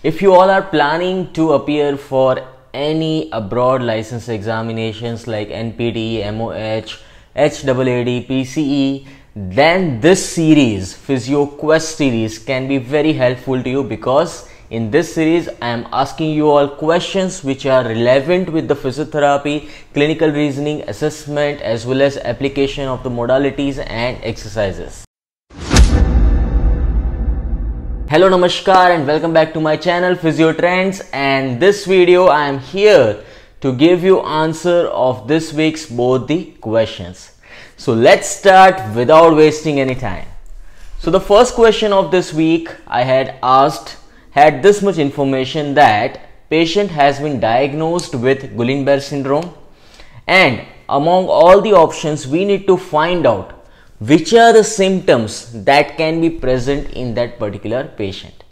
If you all are planning to appear for any abroad license examinations like NPT, MOH, HAAD, PCE, then this series, PhysioQuest series, can be very helpful to you because in this series, I am asking you all questions which are relevant with the physiotherapy, clinical reasoning, assessment, as well as application of the modalities and exercises. Hello Namaskar and welcome back to my channel Physio Trends and this video I am here to give you answer of this week's both the questions. So let's start without wasting any time. So the first question of this week I had asked had this much information that patient has been diagnosed with Guillain-Barré syndrome and among all the options we need to find out which are the symptoms that can be present in that particular patient.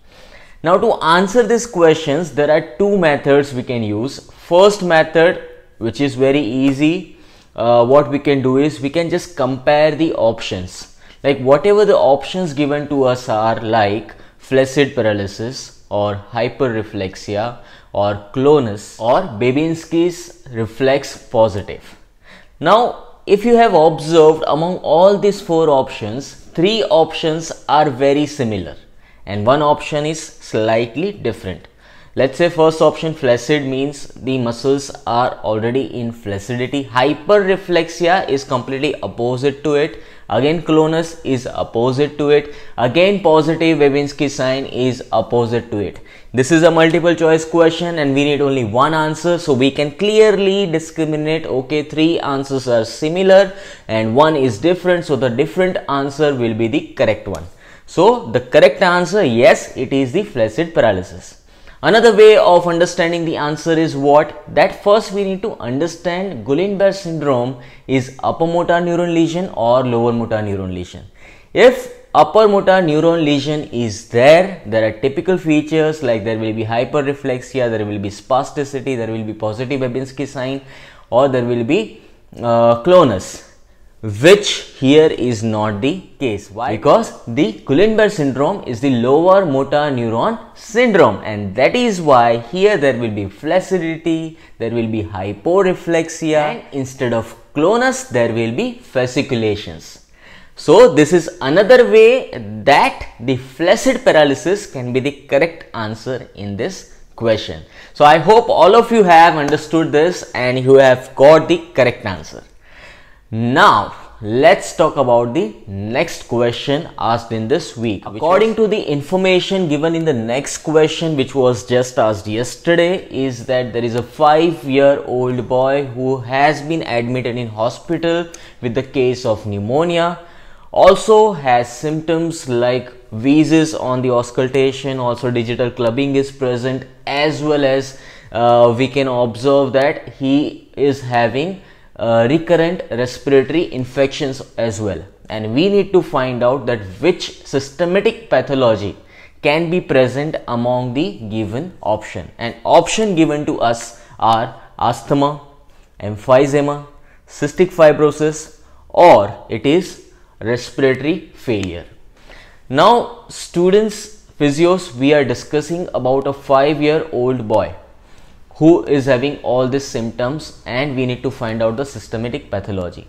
Now to answer these questions, there are two methods we can use. First method, which is very easy, uh, what we can do is we can just compare the options. Like whatever the options given to us are like flaccid paralysis or hyperreflexia or clonus or Babinski's reflex positive. Now if you have observed among all these four options, three options are very similar and one option is slightly different. Let's say first option flaccid means the muscles are already in flaccidity. Hyperreflexia is completely opposite to it Again, clonus is opposite to it. Again, positive Babinski sign is opposite to it. This is a multiple choice question and we need only one answer. So we can clearly discriminate. Okay, three answers are similar and one is different. So the different answer will be the correct one. So the correct answer, yes, it is the flaccid paralysis. Another way of understanding the answer is what? That first we need to understand Guillain-Barre syndrome is upper motor neuron lesion or lower motor neuron lesion. If upper motor neuron lesion is there, there are typical features like there will be hyperreflexia, there will be spasticity, there will be positive Babinski sign or there will be uh, clonus which here is not the case. Why? Because the Kulenberg syndrome is the lower motor neuron syndrome and that is why here there will be flaccidity, there will be hyporeflexia and instead of clonus there will be fasciculations. So this is another way that the flaccid paralysis can be the correct answer in this question. So I hope all of you have understood this and you have got the correct answer. Now, let's talk about the next question asked in this week. According to the information given in the next question, which was just asked yesterday, is that there is a five year old boy who has been admitted in hospital with the case of pneumonia. Also has symptoms like wheezes on the auscultation, also digital clubbing is present, as well as uh, we can observe that he is having uh, recurrent respiratory infections as well. And we need to find out that which systematic pathology can be present among the given option. And option given to us are asthma, emphysema, cystic fibrosis or it is respiratory failure. Now students, physios, we are discussing about a five year old boy who is having all these symptoms and we need to find out the systematic pathology.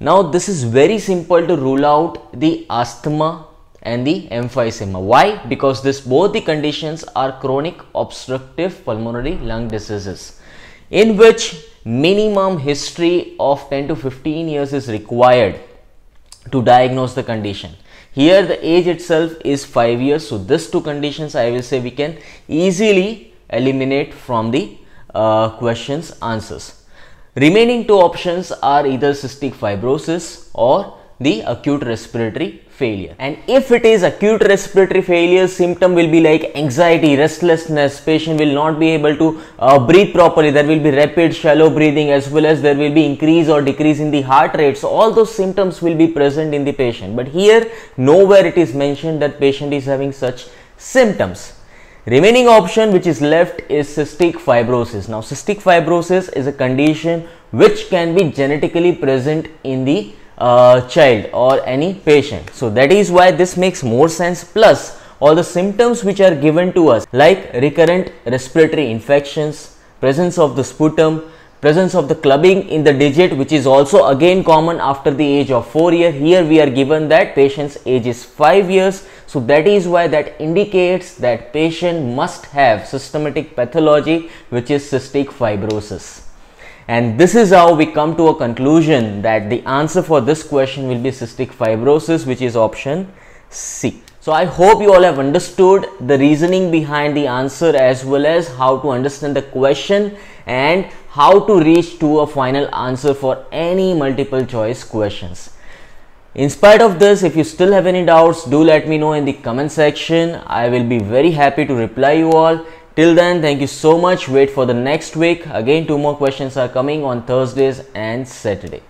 Now this is very simple to rule out the asthma and the emphysema. Why? Because this both the conditions are chronic obstructive pulmonary lung diseases in which minimum history of 10 to 15 years is required to diagnose the condition. Here the age itself is 5 years. So this two conditions I will say we can easily eliminate from the uh, questions answers. Remaining two options are either cystic fibrosis or the acute respiratory failure. And if it is acute respiratory failure, symptom will be like anxiety, restlessness, patient will not be able to uh, breathe properly. There will be rapid shallow breathing as well as there will be increase or decrease in the heart rate. So all those symptoms will be present in the patient. But here nowhere it is mentioned that patient is having such symptoms. Remaining option which is left is cystic fibrosis. Now cystic fibrosis is a condition which can be genetically present in the uh, child or any patient. So that is why this makes more sense plus all the symptoms which are given to us like recurrent respiratory infections, presence of the sputum, presence of the clubbing in the digit which is also again common after the age of 4 years. here we are given that patient's age is 5 years so that is why that indicates that patient must have systematic pathology which is cystic fibrosis and this is how we come to a conclusion that the answer for this question will be cystic fibrosis which is option C so I hope you all have understood the reasoning behind the answer as well as how to understand the question and how to reach to a final answer for any multiple choice questions. In spite of this, if you still have any doubts, do let me know in the comment section. I will be very happy to reply you all. Till then, thank you so much. Wait for the next week. Again, two more questions are coming on Thursdays and Saturday.